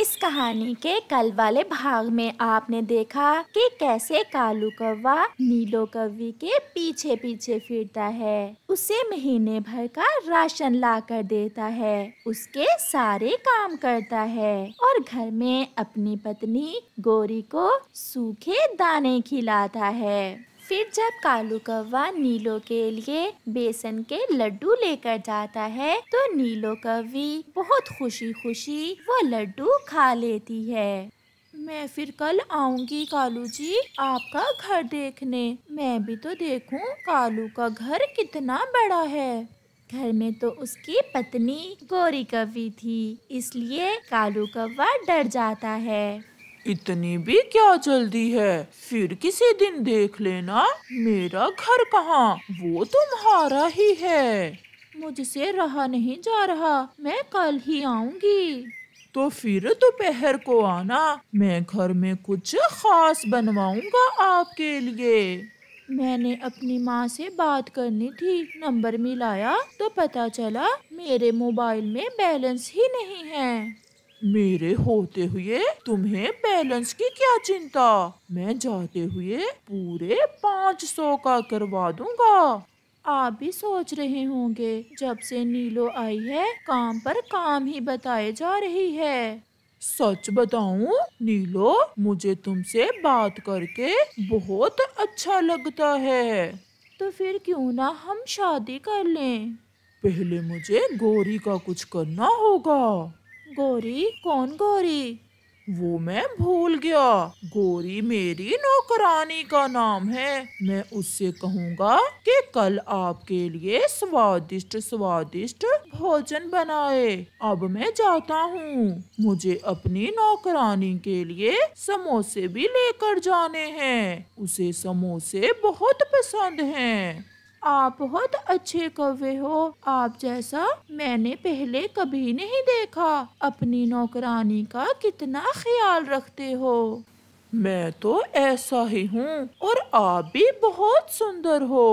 इस कहानी के कल वाले भाग में आपने देखा कि कैसे कालू कौवा नीलो कवी के पीछे पीछे फिरता है उसे महीने भर का राशन ला कर देता है उसके सारे काम करता है और घर में अपनी पत्नी गोरी को सूखे दाने खिलाता है फिर जब कालू कौवा नीलो के लिए बेसन के लड्डू लेकर जाता है तो नीलो कौवी बहुत खुशी खुशी वो लड्डू खा लेती है मैं फिर कल आऊंगी कालू जी आपका घर देखने मैं भी तो देखूं कालू का घर कितना बड़ा है घर में तो उसकी पत्नी गौरी कवि थी इसलिए कालू कौवा डर जाता है इतनी भी क्या जल्दी है फिर किसी दिन देख लेना मेरा घर कहाँ वो तुम्हारा ही है मुझसे रहा नहीं जा रहा मैं कल ही आऊंगी तो फिर दोपहर को आना मैं घर में कुछ खास बनवाऊंगा आपके लिए मैंने अपनी माँ से बात करनी थी नंबर मिलाया तो पता चला मेरे मोबाइल में बैलेंस ही नहीं है मेरे होते हुए तुम्हें बैलेंस की क्या चिंता मैं जाते हुए पूरे पाँच सौ का करवा दूंगा आप भी सोच रहे होंगे जब से नीलो आई है काम पर काम ही बताए जा रही है सच बताऊं नीलो मुझे तुमसे बात करके बहुत अच्छा लगता है तो फिर क्यों ना हम शादी कर लें पहले मुझे गौरी का कुछ करना होगा गौरी कौन गौरी वो मैं भूल गया गोरी मेरी नौकरानी का नाम है मैं उससे कहूँगा कि कल आपके लिए स्वादिष्ट स्वादिष्ट भोजन बनाए अब मैं जाता हूँ मुझे अपनी नौकरानी के लिए समोसे भी लेकर जाने हैं उसे समोसे बहुत पसंद हैं आप बहुत अच्छे कवे हो आप जैसा मैंने पहले कभी नहीं देखा अपनी नौकरानी का कितना ख्याल रखते हो मैं तो ऐसा ही हूँ और आप भी बहुत सुंदर हो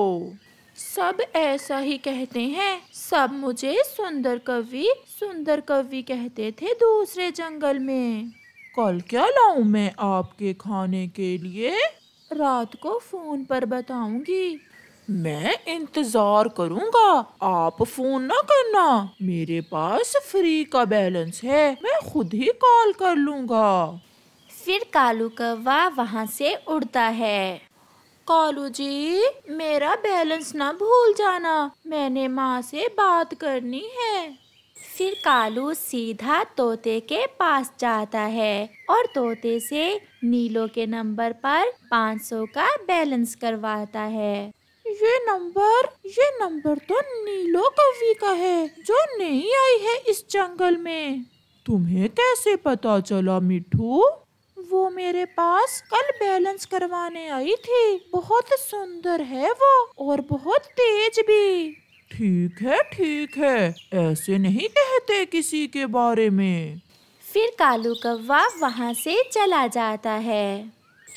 सब ऐसा ही कहते हैं सब मुझे सुंदर कवि सुंदर कवि कहते थे दूसरे जंगल में कल क्या लाऊं मैं आपके खाने के लिए रात को फोन पर बताऊंगी मैं इंतजार करूँगा आप फोन ना करना मेरे पास फ्री का बैलेंस है मैं खुद ही कॉल कर लूँगा फिर कालू कौवा वहाँ से उड़ता है कालू जी मेरा बैलेंस ना भूल जाना मैंने माँ से बात करनी है फिर कालू सीधा तोते के पास जाता है और तोते से नीलो के नंबर पर 500 का बैलेंस करवाता है ये नंबर ये नंबर तो नीलो कवि का है जो नहीं आई है इस जंगल में तुम्हें कैसे पता चला मिठू वो मेरे पास कल बैलेंस करवाने आई थी बहुत सुंदर है वो और बहुत तेज भी ठीक है ठीक है ऐसे नहीं कहते किसी के बारे में फिर कालू कौवा वहाँ से चला जाता है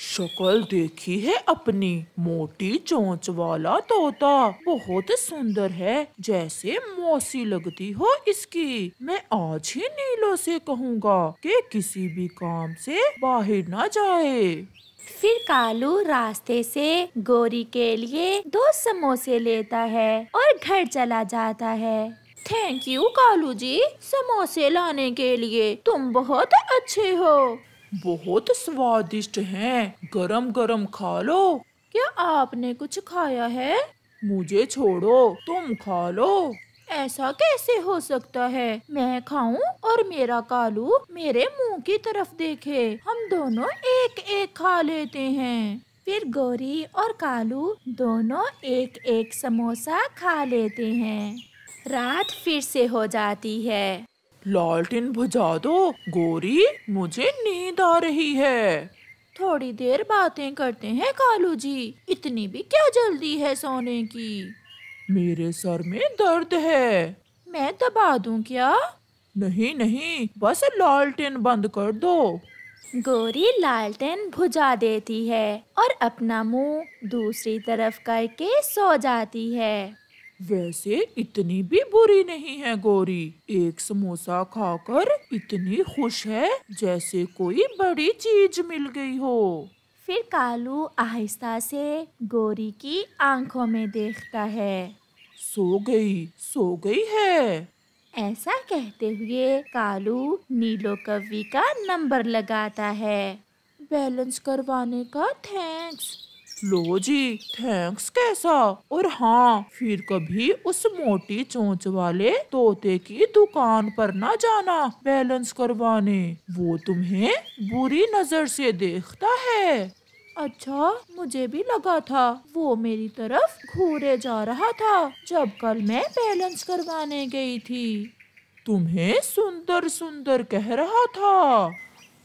शक्ल देखी है अपनी मोटी चोंच वाला तोता बहुत सुंदर है जैसे मौसी लगती हो इसकी मैं आज ही नीलो से कहूँगा कि किसी भी काम से बाहर ना जाए फिर कालू रास्ते से गोरी के लिए दो समोसे लेता है और घर चला जाता है थैंक यू कालू जी समोसे लाने के लिए तुम बहुत अच्छे हो बहुत स्वादिष्ट हैं। गरम गरम खा लो क्या आपने कुछ खाया है मुझे छोड़ो तुम खा लो ऐसा कैसे हो सकता है मैं खाऊं और मेरा कालू मेरे मुंह की तरफ देखे हम दोनों एक एक खा लेते हैं फिर गौरी और कालू दोनों एक एक समोसा खा लेते हैं रात फिर से हो जाती है लालटेन बुझा दो गोरी मुझे नींद आ रही है थोड़ी देर बातें करते हैं कालू जी इतनी भी क्या जल्दी है सोने की मेरे सर में दर्द है मैं दबा दूं क्या नहीं नहीं बस लालटेन बंद कर दो गोरी लालटेन भुजा देती है और अपना मुंह दूसरी तरफ करके सो जाती है वैसे इतनी भी बुरी नहीं है गौरी एक समोसा खाकर इतनी खुश है जैसे कोई बड़ी चीज मिल गई हो फिर कालू आहिस्ता से गौरी की आंखों में देखता है सो गई सो गई है ऐसा कहते हुए कालू नीलो कवि का नंबर लगाता है बैलेंस करवाने का थैंक्स लो जी थैंक्स कैसा और हाँ फिर कभी उस मोटी चोंच वाले तोते की दुकान पर ना जाना बैलेंस करवाने वो तुम्हें बुरी नजर से देखता है अच्छा मुझे भी लगा था वो मेरी तरफ घूरे जा रहा था जब कल मैं बैलेंस करवाने गई थी तुम्हें सुंदर सुंदर कह रहा था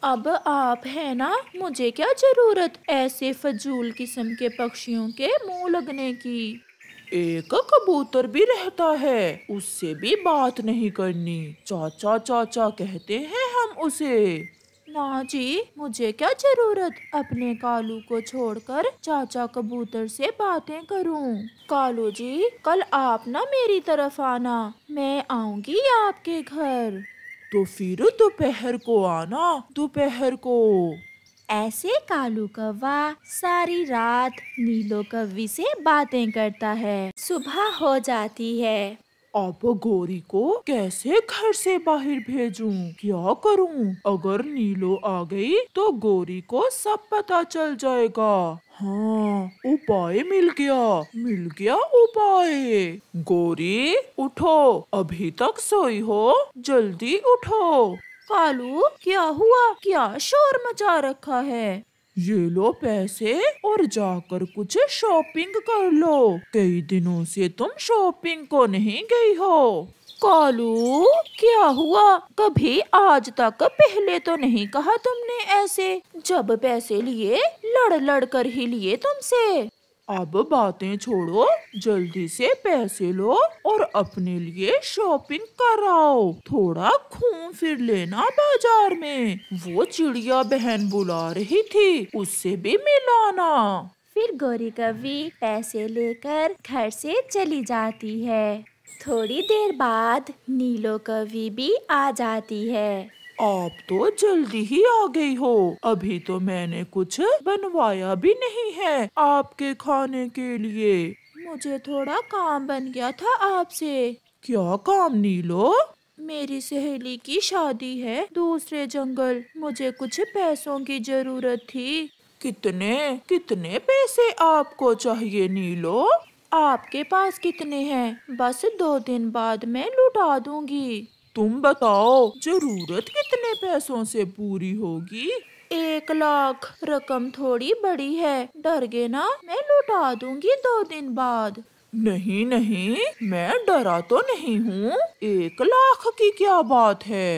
अब आप है ना मुझे क्या जरूरत ऐसे फजूल किस्म के पक्षियों के मुंह लगने की एक कबूतर भी रहता है उससे भी बात नहीं करनी चाचा चाचा कहते हैं हम उसे ना जी मुझे क्या जरूरत अपने कालू को छोड़कर चाचा कबूतर से बातें करूं। कालू जी कल आप ना मेरी तरफ आना मैं आऊंगी आपके घर तो फिर दोपहर को आना दोपहर को ऐसे कालू कौवा सारी रात नीलो कवि से बातें करता है सुबह हो जाती है अब गोरी को कैसे घर से बाहर भेजूं? क्या करूं? अगर नीलो आ गई तो गोरी को सब पता चल जाएगा हाँ उपाय मिल गया मिल गया उपाय गोरी उठो अभी तक सोई हो जल्दी उठो कालू क्या हुआ क्या शोर मचा रखा है ये लो पैसे और जाकर कुछ शॉपिंग कर लो कई दिनों से तुम शॉपिंग को नहीं गई हो कालू क्या हुआ कभी आज तक पहले तो नहीं कहा तुमने ऐसे जब पैसे लिए लड़ लड़ कर ही लिए तुमसे अब बातें छोड़ो जल्दी से पैसे लो और अपने लिए शॉपिंग कराओ थोड़ा घूम फिर लेना बाजार में वो चिड़िया बहन बुला रही थी उससे भी मिलाना फिर गोरी कवि पैसे लेकर घर से चली जाती है थोड़ी देर बाद नीलो कवि भी आ जाती है आप तो जल्दी ही आ गई हो अभी तो मैंने कुछ बनवाया भी नहीं है आपके खाने के लिए मुझे थोड़ा काम बन गया था आपसे क्या काम नीलो मेरी सहेली की शादी है दूसरे जंगल मुझे कुछ पैसों की जरूरत थी कितने कितने पैसे आपको चाहिए नीलो आपके पास कितने हैं बस दो दिन बाद मैं लुटा दूंगी तुम बताओ जरूरत कितने पैसों से पूरी होगी एक लाख रकम थोड़ी बड़ी है डर गए ना मैं लौटा दूंगी दो दिन बाद नहीं नहीं मैं डरा तो नहीं हूँ एक लाख की क्या बात है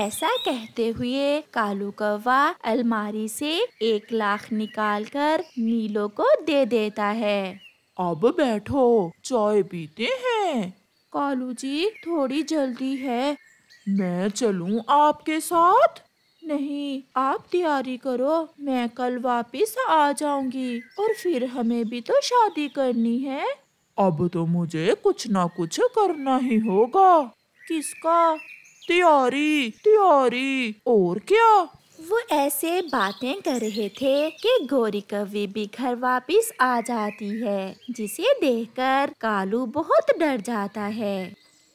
ऐसा कहते हुए कालू कौवा अलमारी से एक लाख निकालकर नीलो को दे देता है अब बैठो चाय पीते हैं कालू जी थोड़ी जल्दी है मैं चलू आपके साथ नहीं आप तैयारी करो मैं कल वापस आ जाऊंगी और फिर हमें भी तो शादी करनी है अब तो मुझे कुछ ना कुछ करना ही होगा किसका तैयारी तैयारी और क्या वो ऐसे बातें कर रहे थे कि गोरी कवि भी घर वापस आ जाती है जिसे देखकर कालू बहुत डर जाता है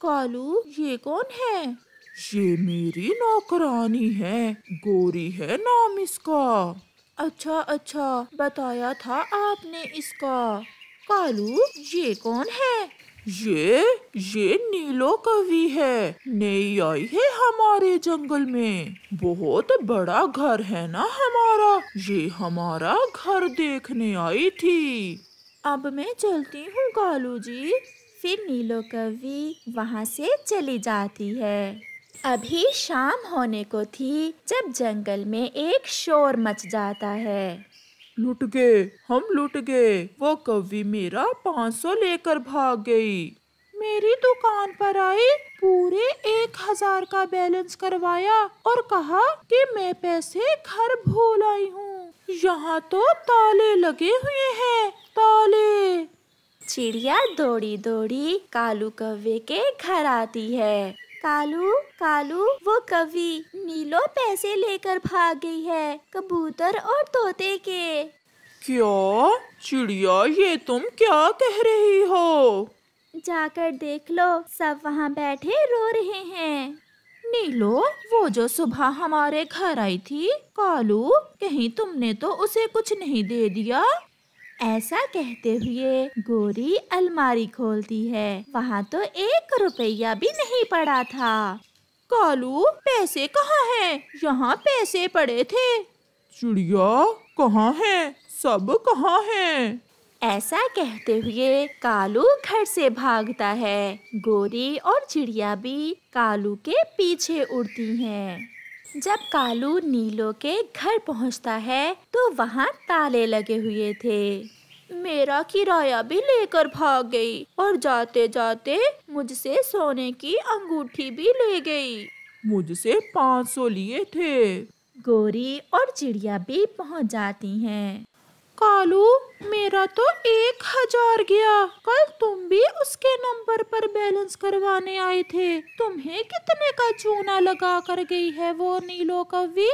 कालू ये कौन है ये मेरी नौकरानी है गोरी है नाम इसका अच्छा अच्छा बताया था आपने इसका कालू ये कौन है ये ये नीलो कवि है नई आई है हमारे जंगल में बहुत बड़ा घर है ना हमारा ये हमारा घर देखने आई थी अब मैं चलती हूँ कालू जी फिर नीलो कवि वहाँ से चली जाती है अभी शाम होने को थी जब जंगल में एक शोर मच जाता है लुट गए हम लुट गए वो कवि मेरा पाँच सौ लेकर भाग गई मेरी दुकान पर आई पूरे एक हजार का बैलेंस करवाया और कहा कि मैं पैसे घर भूल आई हूँ यहाँ तो ताले लगे हुए हैं ताले चिड़िया दौड़ी दौड़ी कालू कव्वे के घर आती है कालू कालू वो कवि नीलो पैसे लेकर भाग गई है कबूतर और तोते के क्या चिड़िया ये तुम क्या कह रही हो जाकर देख लो सब वहाँ बैठे रो रहे हैं नीलो वो जो सुबह हमारे घर आई थी कालू कहीं तुमने तो उसे कुछ नहीं दे दिया ऐसा कहते हुए गोरी अलमारी खोलती है वहाँ तो एक रुपया भी नहीं पड़ा था कालू पैसे कहाँ हैं? यहाँ पैसे पड़े थे चिड़िया कहाँ है सब कहाँ है ऐसा कहते हुए कालू घर से भागता है गोरी और चिड़िया भी कालू के पीछे उड़ती हैं। जब कालू नीलो के घर पहुंचता है तो वहाँ ताले लगे हुए थे मेरा किराया भी लेकर भाग गई और जाते जाते मुझसे सोने की अंगूठी भी ले गई मुझसे पाँच सौ लिए थे गोरी और चिड़िया भी पहुंच जाती हैं कालू मेरा तो एक हजार गया कल तुम भी उसके नंबर पर बैलेंस करवाने आए थे तुम्हें कितने का चूना लगा कर गई है वो नीलो कवि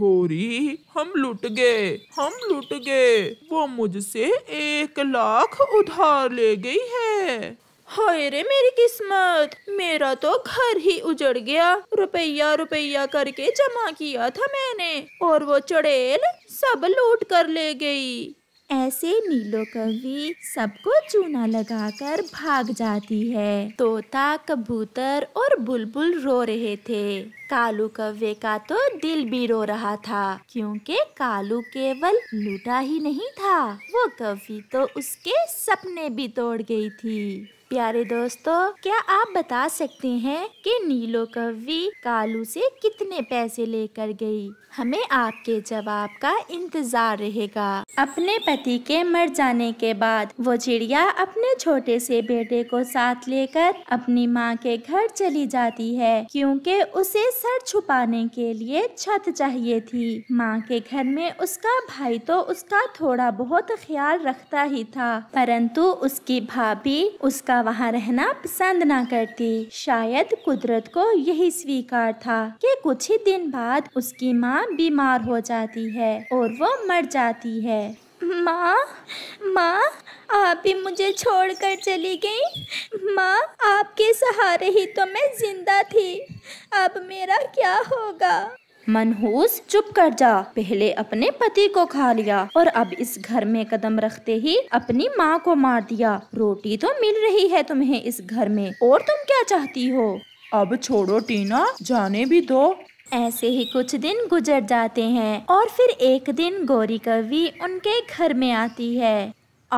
गोरी हम लुट गए हम लुट गए वो मुझसे एक लाख उधार ले गई है हाय रे मेरी किस्मत मेरा तो घर ही उजड़ गया रुपया रुपया करके जमा किया था मैंने और वो चुड़ैल सब लूट कर ले गई ऐसे नीलो कवि सबको चूना लगाकर भाग जाती है तोता कबूतर और बुलबुल रो रहे थे कालू कव्य का तो दिल भी रो रहा था क्योंकि कालू केवल लूटा ही नहीं था वो कवि तो उसके सपने भी तोड़ गई थी प्यारे दोस्तों क्या आप बता सकते हैं कि नीलो कव्वी कालू से कितने पैसे लेकर गई? हमें आपके जवाब का इंतजार रहेगा अपने पति के मर जाने के बाद वो चिड़िया अपने छोटे से बेटे को साथ लेकर अपनी माँ के घर चली जाती है क्योंकि उसे सर छुपाने के लिए छत चाहिए थी माँ के घर में उसका भाई तो उसका थोड़ा बहुत ख्याल रखता ही था परंतु उसकी भाभी उसका महिला वहाँ रहना पसंद ना करती शायद कुदरत को यही स्वीकार था कि कुछ ही दिन बाद उसकी माँ बीमार हो जाती है और वो मर जाती है माँ माँ आप भी मुझे छोड़कर चली गई माँ आपके सहारे ही तो मैं जिंदा थी अब मेरा क्या होगा मनहूस चुप कर जा पहले अपने पति को खा लिया और अब इस घर में कदम रखते ही अपनी माँ को मार दिया रोटी तो मिल रही है तुम्हें इस घर में और तुम क्या चाहती हो अब छोड़ो टीना जाने भी दो ऐसे ही कुछ दिन गुजर जाते हैं और फिर एक दिन गौरी कवि उनके घर में आती है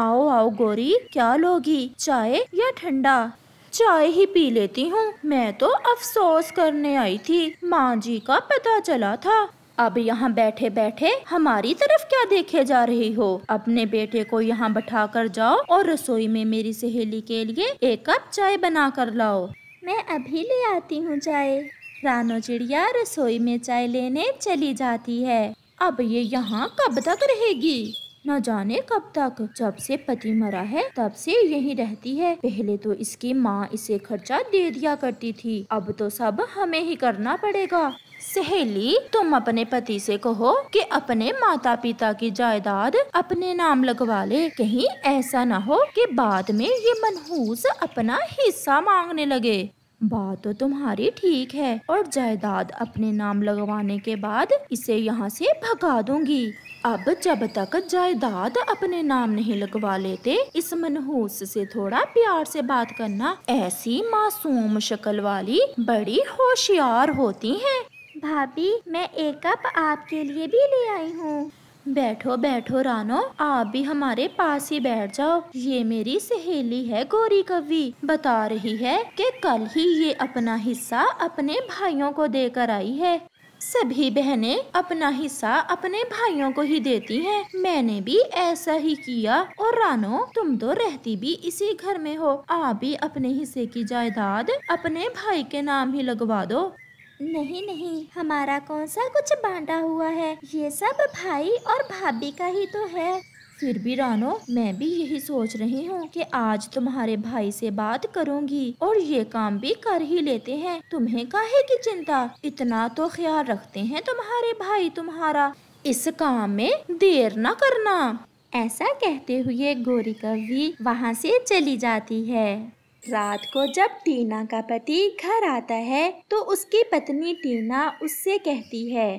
आओ आओ गौरी क्या लोगी चाय या ठंडा चाय ही पी लेती हूँ मैं तो अफसोस करने आई थी माँ जी का पता चला था अब यहाँ बैठे बैठे हमारी तरफ क्या देखे जा रही हो अपने बेटे को यहाँ बैठा कर जाओ और रसोई में मेरी सहेली के लिए एक कप चाय बना कर लाओ मैं अभी ले आती हूँ चाय रानो चिड़िया रसोई में चाय लेने चली जाती है अब ये यहाँ कब तक रहेगी न जाने कब तक जब से पति मरा है तब से यही रहती है पहले तो इसकी माँ इसे खर्चा दे दिया करती थी अब तो सब हमें ही करना पड़ेगा सहेली तुम अपने पति से कहो कि अपने माता पिता की जायदाद अपने नाम लगवा ले कहीं ऐसा ना हो कि बाद में ये मनहूस अपना हिस्सा मांगने लगे बात तो तुम्हारी ठीक है और जायदाद अपने नाम लगवाने के बाद इसे यहाँ से भगा दूंगी अब जब तक जायदाद अपने नाम नहीं लगवा लेते इस मनहूस से थोड़ा प्यार से बात करना ऐसी मासूम शक्ल वाली बड़ी होशियार होती है भाभी मैं एक कप आपके लिए भी ले आई हूँ बैठो बैठो रानो आप भी हमारे पास ही बैठ जाओ ये मेरी सहेली है गोरी कवि बता रही है कि कल ही ये अपना हिस्सा अपने भाइयों को देकर आई है सभी बहनें अपना हिस्सा अपने भाइयों को ही देती हैं। मैंने भी ऐसा ही किया और रानो तुम तो रहती भी इसी घर में हो आप भी अपने हिस्से की जायदाद अपने भाई के नाम ही लगवा दो नहीं नहीं हमारा कौन सा कुछ बांटा हुआ है ये सब भाई और भाभी का ही तो है फिर भी रानो मैं भी यही सोच रही हूँ कि आज तुम्हारे भाई से बात करूँगी और ये काम भी कर ही लेते हैं तुम्हें काहे की चिंता इतना तो ख्याल रखते हैं तुम्हारे भाई तुम्हारा इस काम में देर न करना ऐसा कहते हुए गोरी कवि वहाँ से चली जाती है रात को जब टीना का पति घर आता है तो उसकी पत्नी टीना उससे कहती है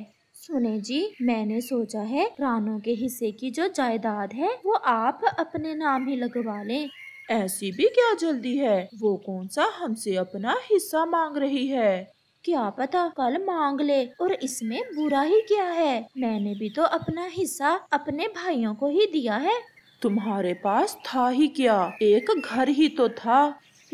सुने जी मैंने सोचा है रानों के हिस्से की जो जायदाद है वो आप अपने नाम ही लगवा लें ऐसी भी क्या जल्दी है वो कौन सा हमसे अपना हिस्सा मांग रही है क्या पता कल मांग ले और इसमें बुरा ही क्या है मैंने भी तो अपना हिस्सा अपने भाइयों को ही दिया है तुम्हारे पास था ही क्या एक घर ही तो था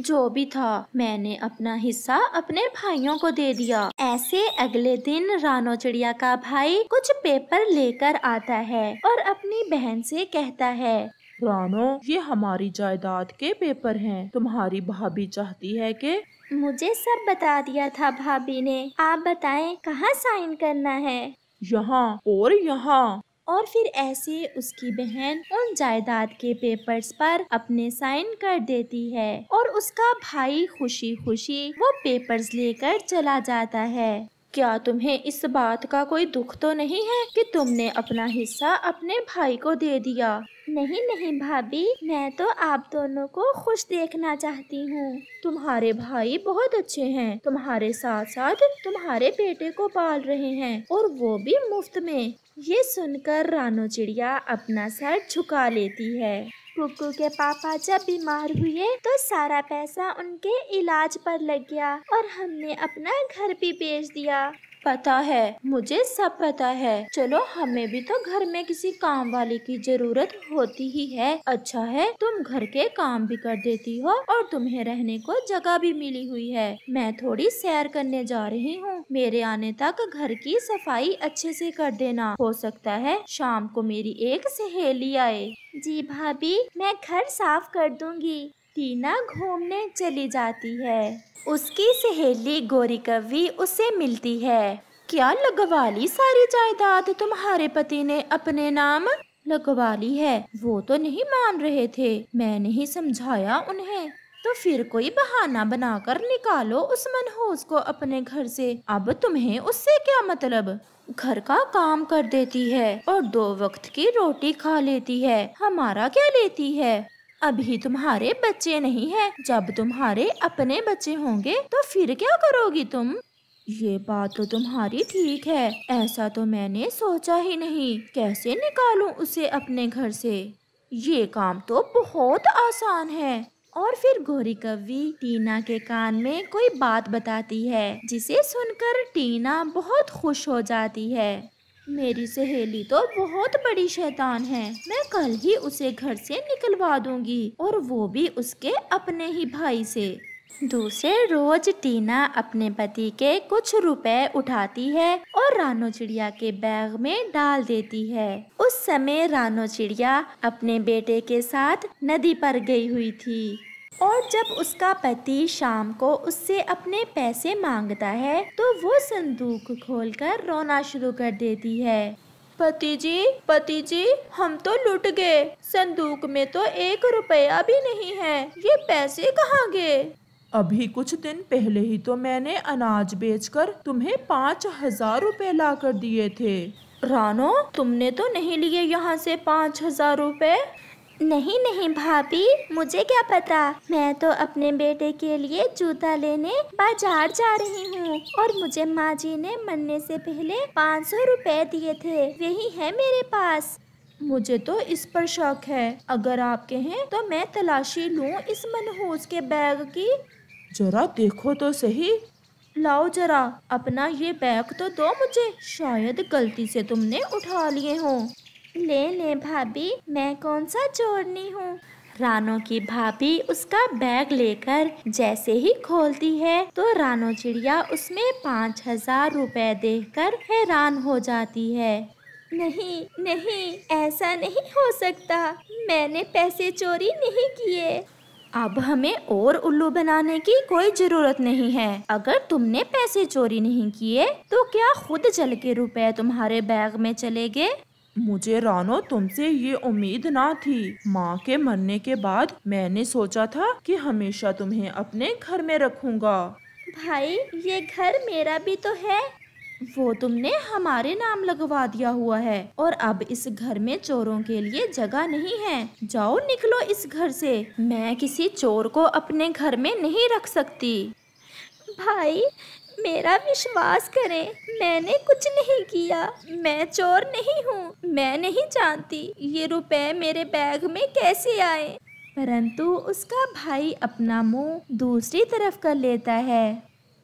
जो भी था मैंने अपना हिस्सा अपने भाइयों को दे दिया ऐसे अगले दिन रानो चिड़िया का भाई कुछ पेपर लेकर आता है और अपनी बहन से कहता है रानो ये हमारी जायदाद के पेपर हैं तुम्हारी भाभी चाहती है कि मुझे सब बता दिया था भाभी ने आप बताएं कहाँ साइन करना है यहाँ और यहाँ और फिर ऐसे उसकी बहन उन जायदाद के पेपर्स पर अपने साइन कर देती है और उसका भाई खुशी खुशी वो पेपर्स लेकर चला जाता है क्या तुम्हें इस बात का कोई दुख तो नहीं है कि तुमने अपना हिस्सा अपने भाई को दे दिया नहीं नहीं भाभी मैं तो आप दोनों को खुश देखना चाहती हूँ तुम्हारे भाई बहुत अच्छे हैं तुम्हारे साथ साथ तुम्हारे बेटे को पाल रहे हैं और वो भी मुफ्त में ये सुनकर रानो चिड़िया अपना सर झुका लेती है कुकू के पापा जब बीमार हुए तो सारा पैसा उनके इलाज पर लग गया और हमने अपना घर भी बेच दिया पता है मुझे सब पता है चलो हमें भी तो घर में किसी काम वाले की जरूरत होती ही है अच्छा है तुम घर के काम भी कर देती हो और तुम्हें रहने को जगह भी मिली हुई है मैं थोड़ी सैर करने जा रही हूँ मेरे आने तक घर की सफाई अच्छे से कर देना हो सकता है शाम को मेरी एक सहेली आए जी भाभी मैं घर साफ कर दूंगी टीना घूमने चली जाती है उसकी सहेली गोरी कवि उसे मिलती है क्या ली सारी जायदाद तुम्हारे पति ने अपने नाम लगवा ली है वो तो नहीं मान रहे थे मैंने ही समझाया उन्हें तो फिर कोई बहाना बनाकर निकालो उस मनहूस को अपने घर से अब तुम्हें उससे क्या मतलब घर का काम कर देती है और दो वक्त की रोटी खा लेती है हमारा क्या लेती है अभी तुम्हारे बच्चे नहीं है जब तुम्हारे अपने बच्चे होंगे तो फिर क्या करोगी तुम ये बात तो तुम्हारी ठीक है ऐसा तो मैंने सोचा ही नहीं कैसे निकालूं उसे अपने घर से ये काम तो बहुत आसान है और फिर गोरी कवि टीना के कान में कोई बात बताती है जिसे सुनकर टीना बहुत खुश हो जाती है मेरी सहेली तो बहुत बड़ी शैतान है मैं कल ही उसे घर से निकलवा दूंगी और वो भी उसके अपने ही भाई से दूसरे रोज टीना अपने पति के कुछ रुपए उठाती है और रानो चिड़िया के बैग में डाल देती है उस समय रानो चिड़िया अपने बेटे के साथ नदी पर गई हुई थी और जब उसका पति शाम को उससे अपने पैसे मांगता है तो वो संदूक खोलकर रोना शुरू कर देती है पति जी पति जी हम तो लुट गए संदूक में तो एक रुपया भी नहीं है ये पैसे कहाँ गए अभी कुछ दिन पहले ही तो मैंने अनाज बेचकर तुम्हें पाँच हजार रुपए ला कर दिए थे रानो तुमने तो नहीं लिए यहाँ से पाँच हजार रुपए नहीं नहीं भाभी मुझे क्या पता मैं तो अपने बेटे के लिए जूता लेने बाजार जा रही हूँ और मुझे माँ जी ने मरने से पहले पाँच सौ रुपए दिए थे यही है मेरे पास मुझे तो इस पर शक है अगर आप कहें तो मैं तलाशी लूँ इस मनहूस के बैग की जरा देखो तो सही लाओ जरा अपना ये बैग तो दो मुझे शायद गलती से तुमने उठा लिए हों ले ले भाभी मैं कौन सा चोरनी हूँ रानो की भाभी उसका बैग लेकर जैसे ही खोलती है तो रानो चिड़िया उसमें पाँच हजार रुपए दे कर हैरान हो जाती है नहीं नहीं ऐसा नहीं हो सकता मैंने पैसे चोरी नहीं किए अब हमें और उल्लू बनाने की कोई जरूरत नहीं है अगर तुमने पैसे चोरी नहीं किए तो क्या खुद चल के रुपए तुम्हारे बैग में चले गए मुझे रानो तुमसे ये उम्मीद ना थी माँ के मरने के बाद मैंने सोचा था कि हमेशा तुम्हें अपने घर में रखूँगा भाई ये घर मेरा भी तो है वो तुमने हमारे नाम लगवा दिया हुआ है और अब इस घर में चोरों के लिए जगह नहीं है जाओ निकलो इस घर से मैं किसी चोर को अपने घर में नहीं रख सकती भाई मेरा विश्वास करें मैंने कुछ नहीं किया मैं चोर नहीं हूँ मैं नहीं जानती ये रुपए मेरे बैग में कैसे आए परंतु उसका भाई अपना मुंह दूसरी तरफ कर लेता है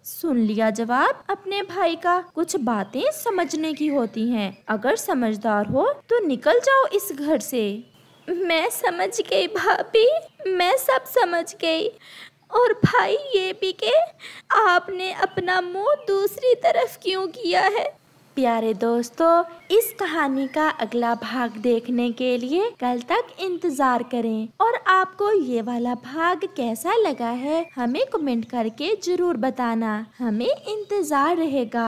सुन लिया जवाब अपने भाई का कुछ बातें समझने की होती हैं अगर समझदार हो तो निकल जाओ इस घर से मैं समझ गई भाभी मैं सब समझ गई और भाई ये भी के आपने अपना मुंह दूसरी तरफ क्यों किया है प्यारे दोस्तों इस कहानी का अगला भाग देखने के लिए कल तक इंतजार करें और आपको ये वाला भाग कैसा लगा है हमें कमेंट करके जरूर बताना हमें इंतजार रहेगा